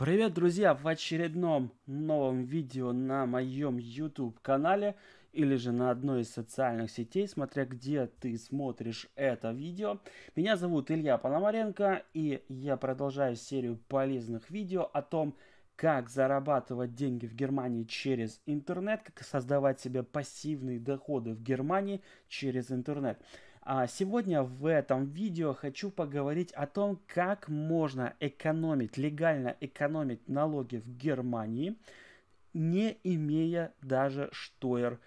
Привет, друзья, в очередном новом видео на моем YouTube канале или же на одной из социальных сетей, смотря где ты смотришь это видео. Меня зовут Илья Пономаренко и я продолжаю серию полезных видео о том, как зарабатывать деньги в Германии через интернет, как создавать себе пассивные доходы в Германии через интернет. А, сегодня в этом видео хочу поговорить о том, как можно экономить, легально экономить налоги в Германии, не имея даже штойер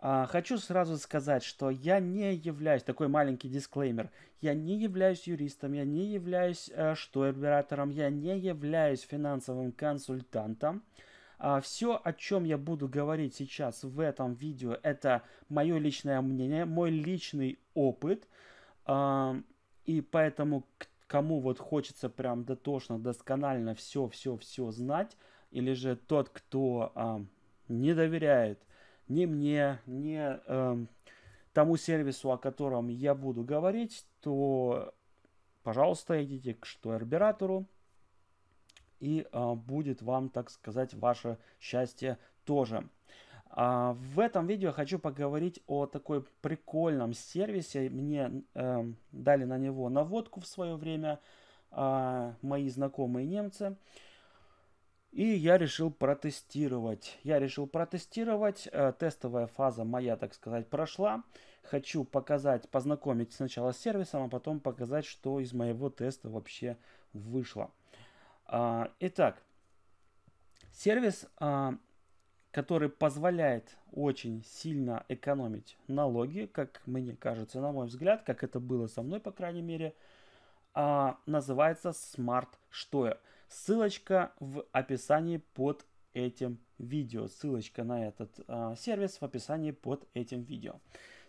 а, Хочу сразу сказать, что я не являюсь, такой маленький дисклеймер, я не являюсь юристом, я не являюсь э, штойербиратором, я не являюсь финансовым консультантом. А, Все, о чем я буду говорить сейчас в этом видео, это мое личное мнение, мой личный опыт. А, и поэтому, кому вот хочется прям дотошно, досконально все-все-все знать, или же тот, кто а, не доверяет ни мне, ни э, тому сервису, о котором я буду говорить, то, пожалуйста, идите к штуэрбиратору, и э, будет вам, так сказать, ваше счастье тоже. А в этом видео хочу поговорить о такой прикольном сервисе. Мне э, дали на него наводку в свое время э, мои знакомые немцы. И я решил протестировать. Я решил протестировать. Э, тестовая фаза моя, так сказать, прошла. Хочу показать, познакомить сначала с сервисом, а потом показать, что из моего теста вообще вышло. А, итак, сервис, а, который позволяет очень сильно экономить налоги, как мне кажется, на мой взгляд, как это было со мной, по крайней мере, а, называется Smart Steuer. Ссылочка в описании под этим видео. Ссылочка на этот сервис в описании под этим видео.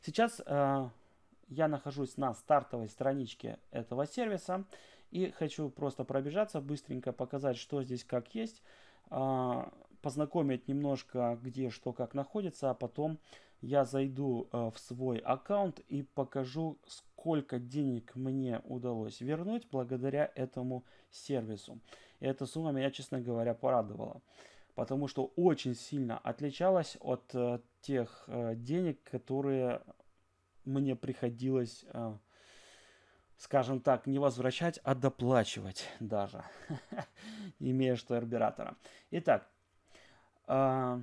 Сейчас я нахожусь на стартовой страничке этого сервиса. И хочу просто пробежаться быстренько, показать, что здесь как есть, а, познакомить немножко, где что как находится, а потом я зайду э, в свой аккаунт и покажу, сколько денег мне удалось вернуть благодаря этому сервису. И эта сумма меня, честно говоря, порадовала потому что очень сильно отличалась от э, тех э, денег, которые мне приходилось скажем так, не возвращать, а доплачивать даже, имея что штойербиратора. Итак, а,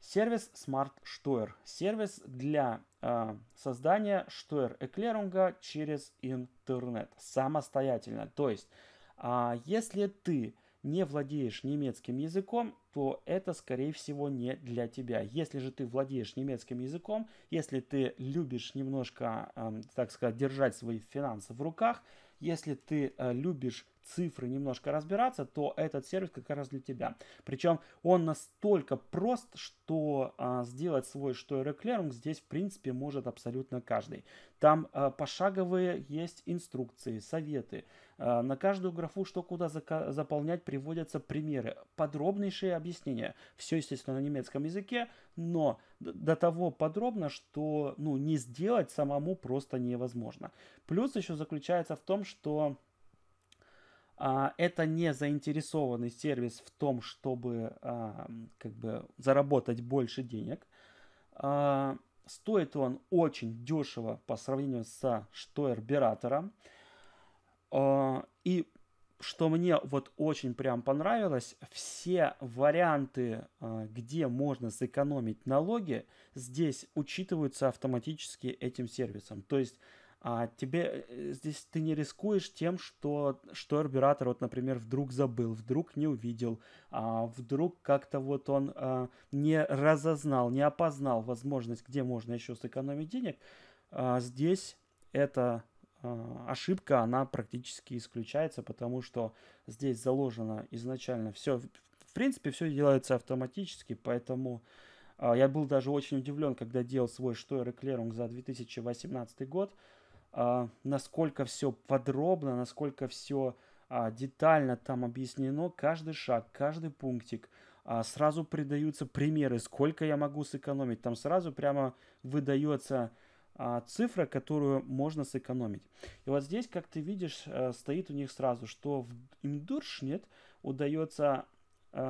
сервис Smart Steuer. Сервис для а, создания штойер эклерунга через интернет, самостоятельно. То есть, а, если ты не владеешь немецким языком, то это, скорее всего, не для тебя. Если же ты владеешь немецким языком, если ты любишь немножко, эм, так сказать, держать свои финансы в руках, если ты э, любишь цифры немножко разбираться, то этот сервис как раз для тебя. Причем он настолько прост, что а, сделать свой Steuer Erklärung здесь, в принципе, может абсолютно каждый. Там а, пошаговые есть инструкции, советы. А, на каждую графу, что куда заполнять, приводятся примеры, подробнейшие объяснения. Все, естественно, на немецком языке, но до того подробно, что ну, не сделать самому просто невозможно. Плюс еще заключается в том, что а, это не заинтересованный сервис в том, чтобы а, как бы заработать больше денег. А, стоит он очень дешево по сравнению со Штойербератором. И что мне вот очень прям понравилось, все варианты, где можно сэкономить налоги, здесь учитываются автоматически этим сервисом. То есть а тебе э, здесь ты не рискуешь тем, что, что арбиратор, вот, например, вдруг забыл, вдруг не увидел, а вдруг как-то вот он а, не разознал, не опознал возможность, где можно еще сэкономить денег. А, здесь эта а, ошибка, она практически исключается, потому что здесь заложено изначально все, в принципе, все делается автоматически, поэтому... А, я был даже очень удивлен, когда делал свой Штойр Эклерунг за 2018 год. А, насколько все подробно, насколько все а, детально там объяснено, каждый шаг, каждый пунктик. А, сразу придаются примеры, сколько я могу сэкономить. Там сразу прямо выдается цифра, которую можно сэкономить. И вот здесь, как ты видишь, э, стоит у них сразу, что в Imdurschnitt удается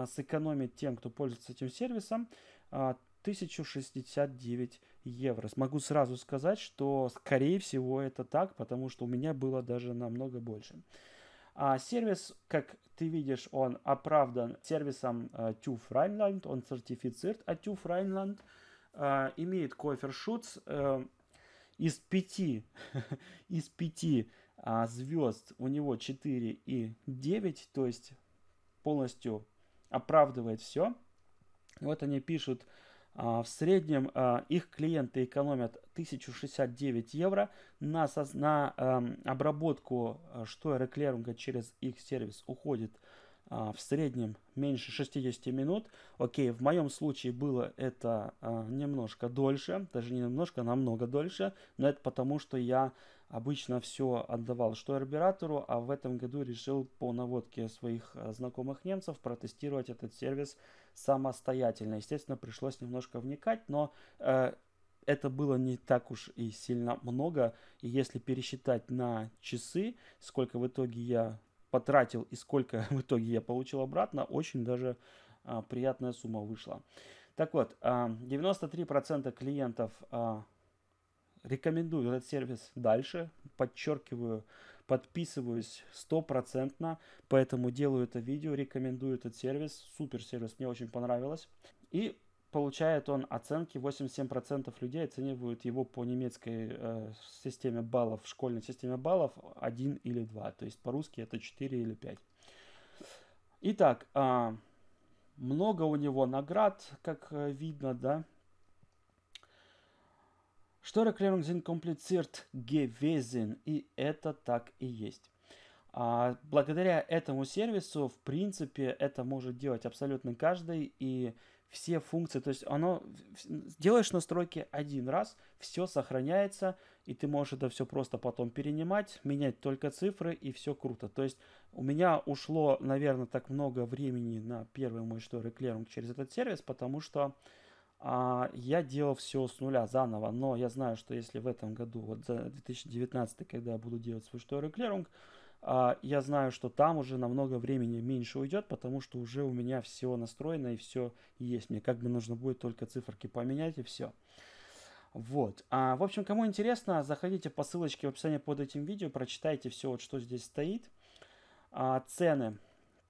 сэкономить тем, кто пользуется этим сервисом, 1069 евро. Смогу сразу сказать, что скорее всего это так, потому что у меня было даже намного больше. А сервис, как ты видишь, он оправдан сервисом TÜV э, Rheinland, он сертифицирует от TÜV Rheinland, э, имеет кофершутс э, из пяти, из пяти э, звезд у него 4 и 9, то есть полностью оправдывает все. Вот они пишут, а, в среднем а, их клиенты экономят 1069 евро на, на эм, обработку штойра э, клеринга через их сервис уходит а, в среднем меньше 60 минут. Окей, в моем случае было это немножко дольше, даже не немножко, намного дольше, но это потому, что я обычно все отдавал штойербератору, а в этом году решил по наводке своих э, знакомых немцев протестировать этот сервис самостоятельно. Естественно, пришлось немножко вникать, но э, это было не так уж и сильно много. И если пересчитать на часы, сколько в итоге я потратил и сколько в итоге я получил обратно, очень даже э, приятная сумма вышла. Так вот, э, 93% клиентов э, рекомендую этот сервис дальше, подчеркиваю, подписываюсь стопроцентно, поэтому делаю это видео, рекомендую этот сервис, супер сервис, мне очень понравилось. И получает он оценки, 87% людей оценивают его по немецкой э, системе баллов, школьной системе баллов 1 или 2, то есть по-русски это 4 или 5. Итак, а, много у него наград, как э, видно, да, Steuererklärungen sind kompliziert гевезин и это так и есть. А благодаря этому сервису, в принципе, это может делать абсолютно каждый и все функции. То есть оно делаешь настройки один раз, все сохраняется, и ты можешь это все просто потом перенимать, менять только цифры, и все круто. То есть у меня ушло, наверное, так много времени на первый мой шторы клеринг через этот сервис, потому что а, я делал все с нуля заново, но я знаю, что если в этом году, вот за 2019, когда я буду делать свой шторы клеринг, а, я знаю, что там уже намного времени меньше уйдет, потому что уже у меня все настроено и все есть. Мне как бы нужно будет только циферки поменять и все. Вот. А, в общем, кому интересно, заходите по ссылочке в описании под этим видео, прочитайте все, вот, что здесь стоит. А, цены.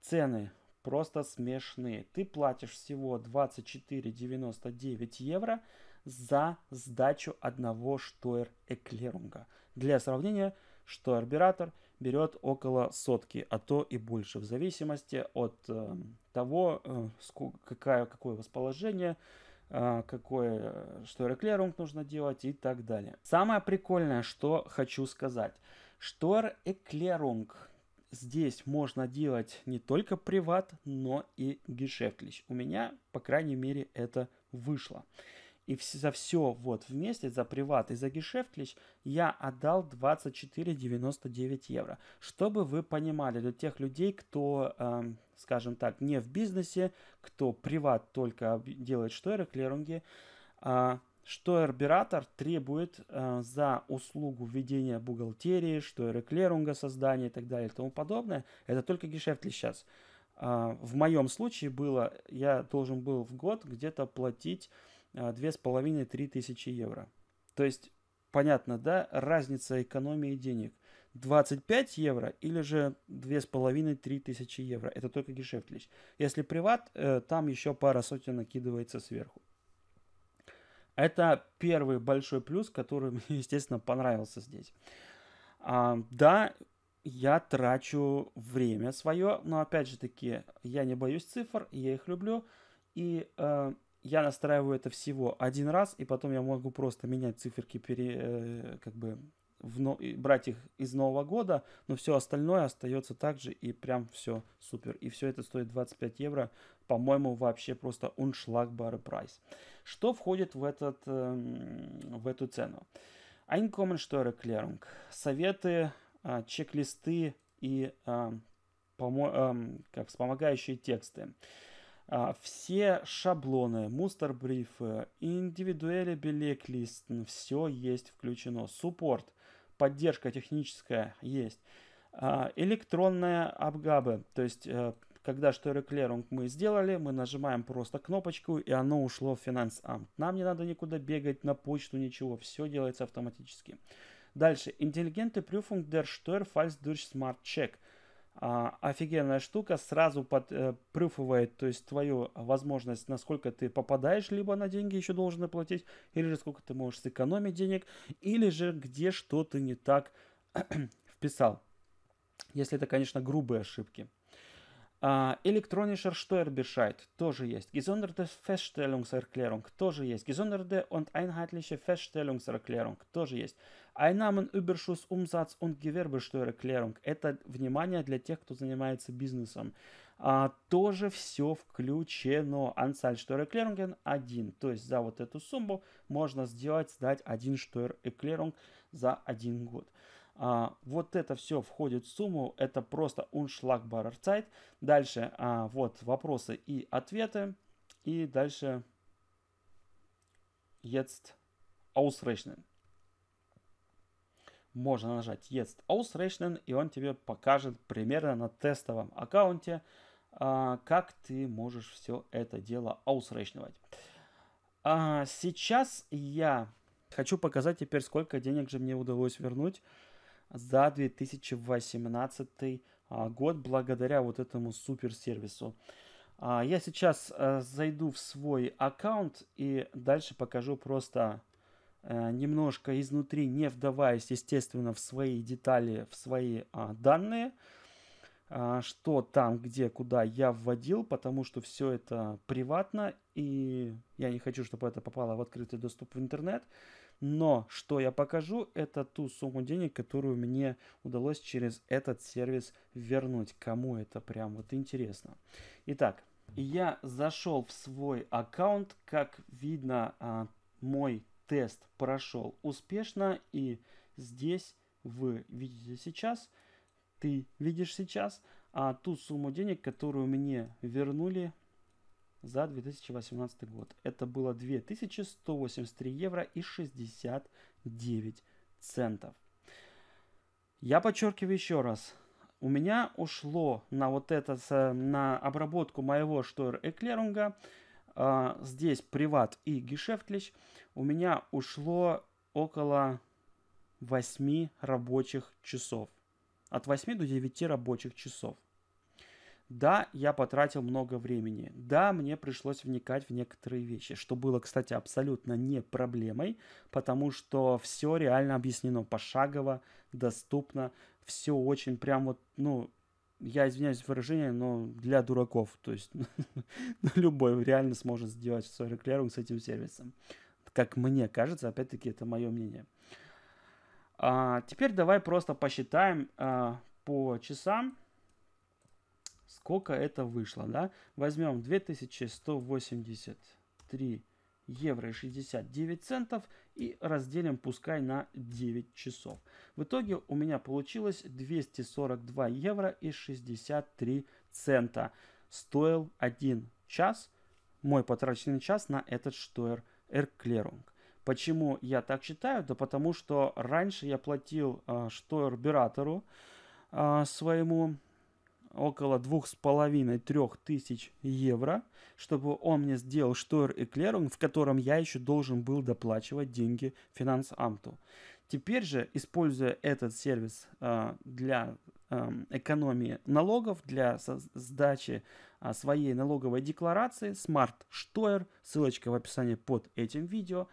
Цены просто смешные. Ты платишь всего 24,99 евро за сдачу одного штойр-эклерунга. Для сравнения, штойрбиратор берет около сотки, а то и больше, в зависимости от э, того, э, сколько, какая, какое расположение, э, какой э, штойр-эклерунг нужно делать и так далее. Самое прикольное, что хочу сказать. штор эклерунг здесь можно делать не только приват, но и гешефтлищ. У меня, по крайней мере, это вышло. И за все вот вместе, за приват и за гешефтлищ, я отдал 24,99 евро. Чтобы вы понимали, для тех людей, кто, эм, скажем так, не в бизнесе, кто приват только делает штойры, клирунги, э, а, что Эрбиратор требует э, за услугу введения бухгалтерии, что эреклерунга создания и так далее и тому подобное. Это только гешефт сейчас. Э, в моем случае было, я должен был в год где-то платить э, 2,5-3 тысячи евро. То есть, понятно, да, разница экономии денег. 25 евро или же 2,5-3 тысячи евро. Это только гешефт Если приват, э, там еще пара сотен накидывается сверху. Это первый большой плюс, который мне, естественно, понравился здесь. А, да, я трачу время свое, но опять же таки, я не боюсь цифр, я их люблю, и э, я настраиваю это всего один раз, и потом я могу просто менять циферки, пере, э, как бы в, брать их из Нового года, но все остальное остается также и прям все супер. И все это стоит 25 евро, по-моему, вообще просто уншлагбар прайс. Что входит в, этот, эм, в эту цену? Einkommen Steuererklärung, советы, а, чек-листы и а, помо- эм, как вспомогающие тексты. А, все шаблоны, мустербрифы, индивидуальные билеклист, все есть включено. Суппорт, поддержка техническая есть. А, электронная обгабы, то есть э, когда шторы-клерунг мы сделали, мы нажимаем просто кнопочку, и оно ушло в финанс-амт. Нам не надо никуда бегать на почту, ничего, все делается автоматически. Дальше. Интеллигенты Prüfung der Steuerfalls durch Smart Check – а, офигенная штука, сразу под, э, прюфывает, то есть твою возможность, насколько ты попадаешь, либо на деньги еще должен оплатить, или же сколько ты можешь сэкономить денег, или же где что-то не так вписал. Если это, конечно, грубые ошибки. Elektronischer Steuerbescheid тоже есть. Gesonderte Feststellungserklärung тоже есть. Gesonderte und einheitliche Feststellungserklärung тоже есть. Einnahmenüberschuss, Umsatz und Gewerbesteuererklärung. Это, внимание, для тех, кто занимается бизнесом. А, тоже все включено. Anzahl Steuererklärungen 1. То есть за вот эту сумму можно сделать, сдать один Steuererklärung за один год. А, вот это все входит в сумму, это просто уншлаг баррерцайт. Дальше а, вот вопросы и ответы. И дальше jetzt ausrechnen. Можно нажать jetzt ausrechnen, и он тебе покажет примерно на тестовом аккаунте, а, как ты можешь все это дело ausrechnen. А, сейчас я хочу показать теперь, сколько денег же мне удалось вернуть за 2018 а, год благодаря вот этому супер сервису. А, я сейчас э, зайду в свой аккаунт и дальше покажу просто э, немножко изнутри, не вдаваясь, естественно, в свои детали, в свои а, данные, что там, где, куда я вводил, потому что все это приватно, и я не хочу, чтобы это попало в открытый доступ в интернет. Но что я покажу, это ту сумму денег, которую мне удалось через этот сервис вернуть. Кому это прям вот интересно. Итак, я зашел в свой аккаунт. Как видно, а, мой тест прошел успешно. И здесь вы видите сейчас, ты видишь сейчас а, ту сумму денег, которую мне вернули за 2018 год. Это было 2183 евро и 69 центов. Я подчеркиваю еще раз, у меня ушло на вот это, на обработку моего штор эклерунга, а, здесь приват и гешефтлищ, у меня ушло около 8 рабочих часов. От 8 до 9 рабочих часов. Да, я потратил много времени. Да, мне пришлось вникать в некоторые вещи, что было, кстати, абсолютно не проблемой, потому что все реально объяснено пошагово, доступно, все очень прям вот, ну, я извиняюсь за выражение, но для дураков, то есть любой реально сможет сделать свой реклеринг с этим сервисом. Как мне кажется, опять-таки, это мое мнение. А, теперь давай просто посчитаем а, по часам, сколько это вышло, да? Возьмем 2183 евро и 69 центов и разделим пускай на 9 часов. В итоге у меня получилось 242 евро и 63 цента. Стоил 1 час, мой потраченный час на этот штуэр Эрклерунг. Почему я так считаю? Да потому что раньше я платил э, штуэр Биратору э, своему около двух с половиной трех тысяч евро, чтобы он мне сделал штор эклерунг, в котором я еще должен был доплачивать деньги финансамту. Теперь же, используя этот сервис э, для э, экономии налогов, для сдачи э, своей налоговой декларации, Smart Steuer, ссылочка в описании под этим видео,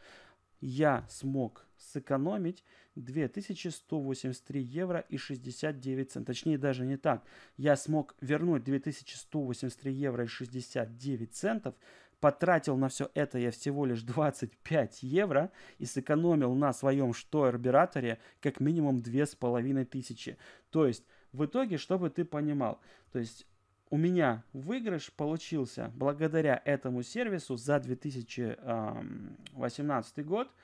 я смог сэкономить 2183 евро и 69 центов. Точнее, даже не так. Я смог вернуть 2183 евро и 69 центов. Потратил на все это я всего лишь 25 евро и сэкономил на своем штойрбираторе как минимум 2500. То есть, в итоге, чтобы ты понимал, то есть у меня выигрыш получился благодаря этому сервису за 2018 год –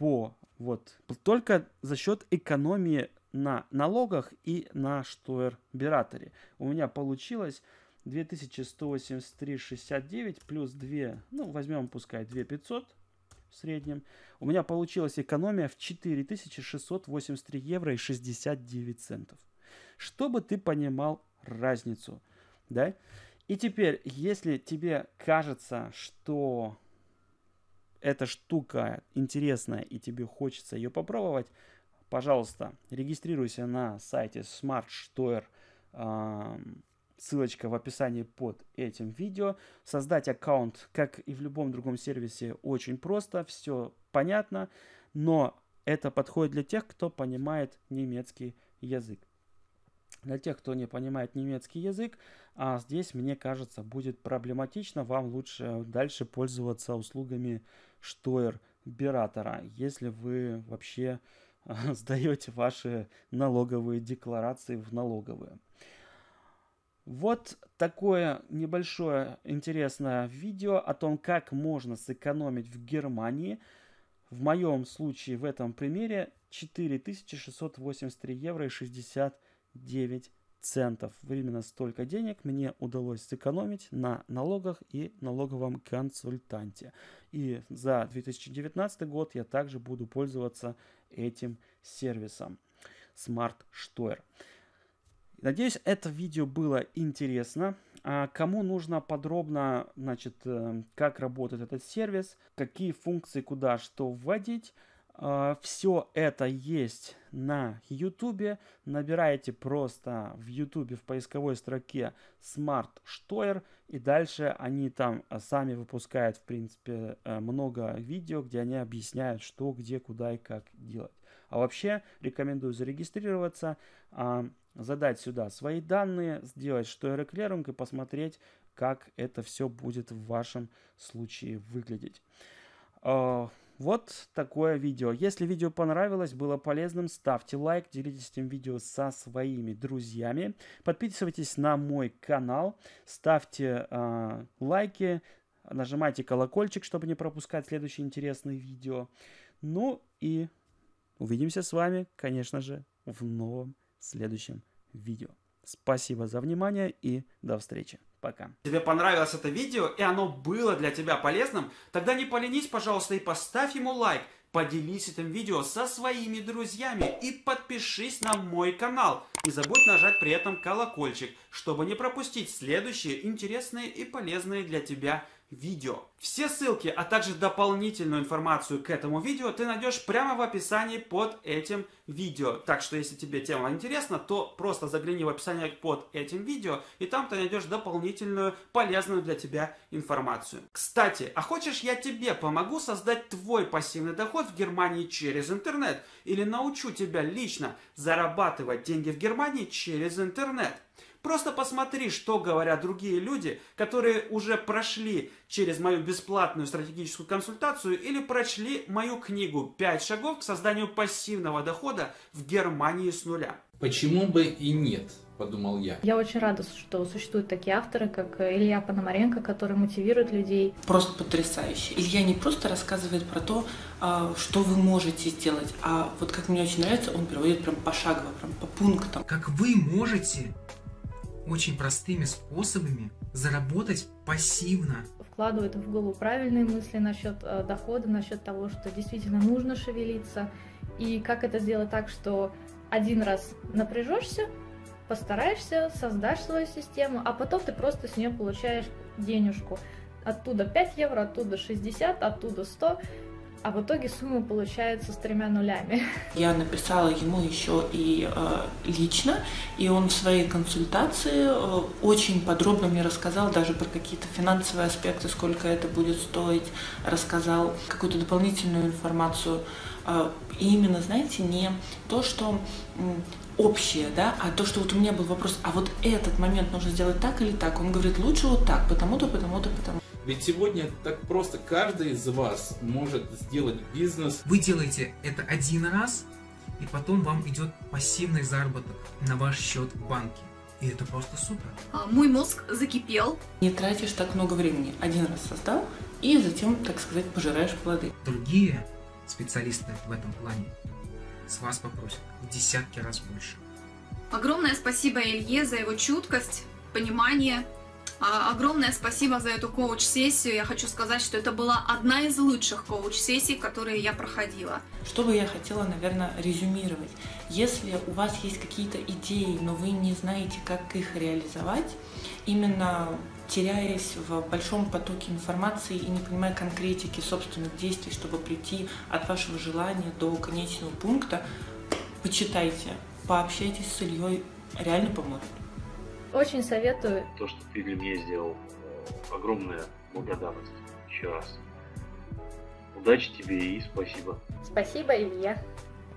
по вот только за счет экономии на налогах и на штуэрбираторе. У меня получилось 2183,69 плюс 2, ну возьмем пускай 2500 в среднем. У меня получилась экономия в 4683 евро и 69 центов. Чтобы ты понимал разницу, да? И теперь, если тебе кажется, что эта штука интересная и тебе хочется ее попробовать, пожалуйста, регистрируйся на сайте smartstore. Ссылочка в описании под этим видео. Создать аккаунт, как и в любом другом сервисе, очень просто, все понятно, но это подходит для тех, кто понимает немецкий язык. Для тех, кто не понимает немецкий язык, а здесь, мне кажется, будет проблематично, вам лучше дальше пользоваться услугами штойер оператора, если вы вообще э, сдаете ваши налоговые декларации в налоговые. Вот такое небольшое интересное видео о том, как можно сэкономить в Германии. В моем случае, в этом примере, 4683 евро и 69 центов. временно столько денег мне удалось сэкономить на налогах и налоговом консультанте. И за 2019 год я также буду пользоваться этим сервисом Smart Store. Надеюсь, это видео было интересно. А кому нужно подробно, значит, э, как работает этот сервис, какие функции, куда что вводить, э, все это есть на YouTube, набираете просто в YouTube в поисковой строке Smart Steuer, и дальше они там э, сами выпускают, в принципе, э, много видео, где они объясняют, что, где, куда и как делать. А вообще рекомендую зарегистрироваться, а, задать сюда свои данные, сделать Steuer Clearing и посмотреть, как это все будет в вашем случае выглядеть. А, вот такое видео. Если видео понравилось, было полезным, ставьте лайк, делитесь этим видео со своими друзьями, подписывайтесь на мой канал, ставьте э, лайки, нажимайте колокольчик, чтобы не пропускать следующие интересные видео. Ну и увидимся с вами, конечно же, в новом следующем видео. Спасибо за внимание и до встречи. Пока. Тебе понравилось это видео и оно было для тебя полезным, тогда не поленись, пожалуйста, и поставь ему лайк, поделись этим видео со своими друзьями и подпишись на мой канал. Не забудь нажать при этом колокольчик, чтобы не пропустить следующие интересные и полезные для тебя видео видео. Все ссылки, а также дополнительную информацию к этому видео ты найдешь прямо в описании под этим видео. Так что, если тебе тема интересна, то просто загляни в описание под этим видео, и там ты найдешь дополнительную полезную для тебя информацию. Кстати, а хочешь я тебе помогу создать твой пассивный доход в Германии через интернет? Или научу тебя лично зарабатывать деньги в Германии через интернет? Просто посмотри, что говорят другие люди, которые уже прошли через мою бесплатную стратегическую консультацию или прочли мою книгу «Пять шагов к созданию пассивного дохода в Германии с нуля». Почему бы и нет? подумал я. Я очень рада, что существуют такие авторы, как Илья Пономаренко, который мотивирует людей. Просто потрясающе. Илья не просто рассказывает про то, а, что вы можете сделать, а вот как мне очень нравится, он переводит прям пошагово, прям по пунктам. Как вы можете очень простыми способами заработать пассивно. вкладывает в голову правильные мысли насчет э, дохода, насчет того, что действительно нужно шевелиться. И как это сделать так, что один раз напряжешься, постараешься, создашь свою систему, а потом ты просто с нее получаешь денежку. Оттуда 5 евро, оттуда 60, оттуда 100 а в итоге сумма получается с тремя нулями. Я написала ему еще и э, лично, и он в своей консультации э, очень подробно мне рассказал даже про какие-то финансовые аспекты, сколько это будет стоить, рассказал какую-то дополнительную информацию. Э, и именно, знаете, не то, что общее, да, а то, что вот у меня был вопрос, а вот этот момент нужно сделать так или так, он говорит, лучше вот так, потому-то, потому-то, потому-то. Ведь сегодня так просто каждый из вас может сделать бизнес. Вы делаете это один раз, и потом вам идет пассивный заработок на ваш счет в банке. И это просто супер. А, мой мозг закипел. Не тратишь так много времени. Один раз создал, и затем, так сказать, пожираешь плоды. Другие специалисты в этом плане с вас попросят в десятки раз больше. Огромное спасибо Илье за его чуткость, понимание а, огромное спасибо за эту коуч-сессию. Я хочу сказать, что это была одна из лучших коуч-сессий, которые я проходила. Что бы я хотела, наверное, резюмировать. Если у вас есть какие-то идеи, но вы не знаете, как их реализовать, именно теряясь в большом потоке информации и не понимая конкретики собственных действий, чтобы прийти от вашего желания до конечного пункта, почитайте, пообщайтесь с Ильей, реально поможет. Очень советую. То, что ты для меня сделал, э, огромная благодарность. Еще раз. Удачи тебе и спасибо. Спасибо, Илья.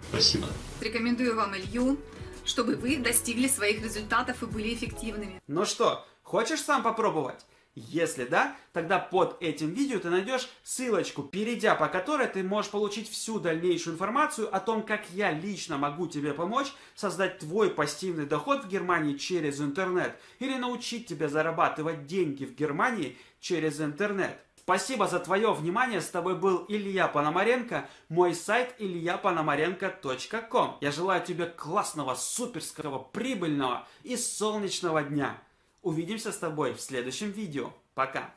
Спасибо. Рекомендую вам Илью, чтобы вы достигли своих результатов и были эффективными. Ну что, хочешь сам попробовать? Если да, тогда под этим видео ты найдешь ссылочку, перейдя по которой ты можешь получить всю дальнейшую информацию о том, как я лично могу тебе помочь создать твой пассивный доход в Германии через интернет или научить тебя зарабатывать деньги в Германии через интернет. Спасибо за твое внимание. С тобой был Илья Пономаренко. Мой сайт ильяпономаренко.ком. Я желаю тебе классного, суперского, прибыльного и солнечного дня. Увидимся с тобой в следующем видео. Пока!